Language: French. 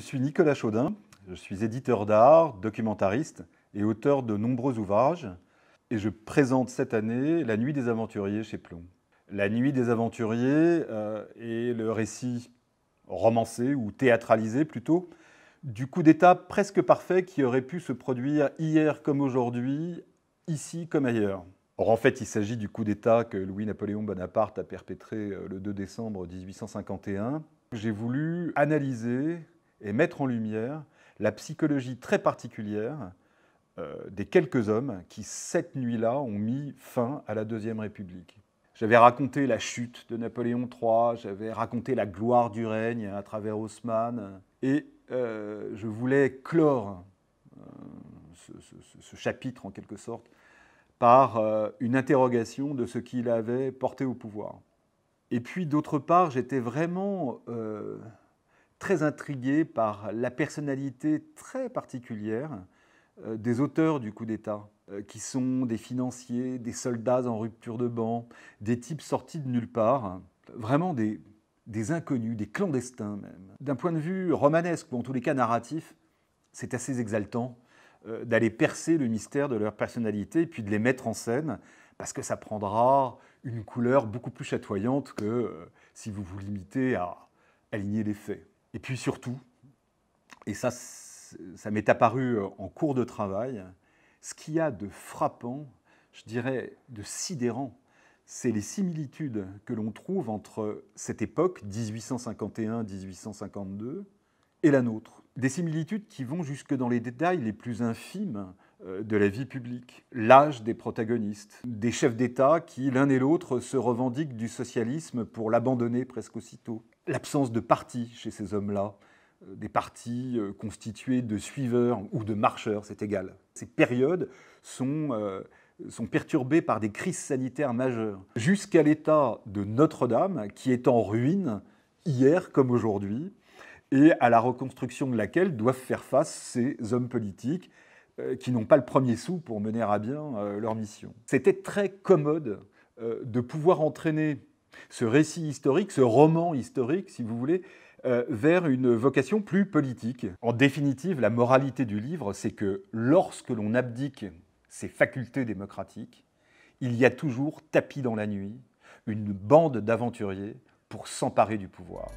Je suis Nicolas Chaudin, je suis éditeur d'art, documentariste et auteur de nombreux ouvrages. Et je présente cette année La Nuit des Aventuriers chez Plomb. La Nuit des Aventuriers euh, est le récit romancé ou théâtralisé plutôt du coup d'État presque parfait qui aurait pu se produire hier comme aujourd'hui, ici comme ailleurs. Or en fait, il s'agit du coup d'État que Louis-Napoléon Bonaparte a perpétré euh, le 2 décembre 1851. J'ai voulu analyser et mettre en lumière la psychologie très particulière euh, des quelques hommes qui, cette nuit-là, ont mis fin à la Deuxième République. J'avais raconté la chute de Napoléon III, j'avais raconté la gloire du règne à travers Haussmann, et euh, je voulais clore euh, ce, ce, chapitre, en quelque sorte, par une interrogation de ce qu'il avait porté au pouvoir. Et puis, d'autre part, j'étais vraiment très intrigué par la personnalité très particulière euh, des auteurs du coup d'État, euh, qui sont des financiers, des soldats en rupture de banc, des types sortis de nulle part, vraiment des, des inconnus, des clandestins même. D'un point de vue romanesque, ou en tous les cas narratif, c'est assez exaltant euh, d'aller percer le mystère de leur personnalité et puis de les mettre en scène, parce que ça prendra une couleur beaucoup plus chatoyante que si vous vous limitez à aligner les faits. Et puis surtout, et ça, ça m'est apparu euh, en cours de travail, ce qu'il y a de frappant, je dirais de sidérant, c'est les similitudes que l'on trouve entre cette époque, 1851-1852, et la nôtre. Des similitudes qui vont jusque dans les détails les plus infimes euh, de la vie publique, l'âge des protagonistes, des chefs d'État qui, l'un et l'autre, se revendiquent du socialisme pour l'abandonner presque aussitôt, l'absence de parti chez ces hommes-là, euh, des partis euh, constitués de suiveurs ou de marcheurs, c'est égal. Ces périodes sont, euh, sont perturbées par des crises sanitaires majeures, jusqu'à l'état de Notre-Dame, qui est en ruine hier comme aujourd'hui, et à la reconstruction de laquelle doivent faire face ces hommes politiques qui n'ont pas le premier sou pour mener à bien leur mission. C'était très commode de pouvoir entraîner ce récit historique, ce roman historique, si vous voulez, euh, vers une vocation plus politique. En définitive, la moralité du livre, c'est que lorsque l'on abdique ses facultés démocratiques, il y a toujours, tapis dans la nuit, une bande d'aventuriers pour s'emparer du pouvoir.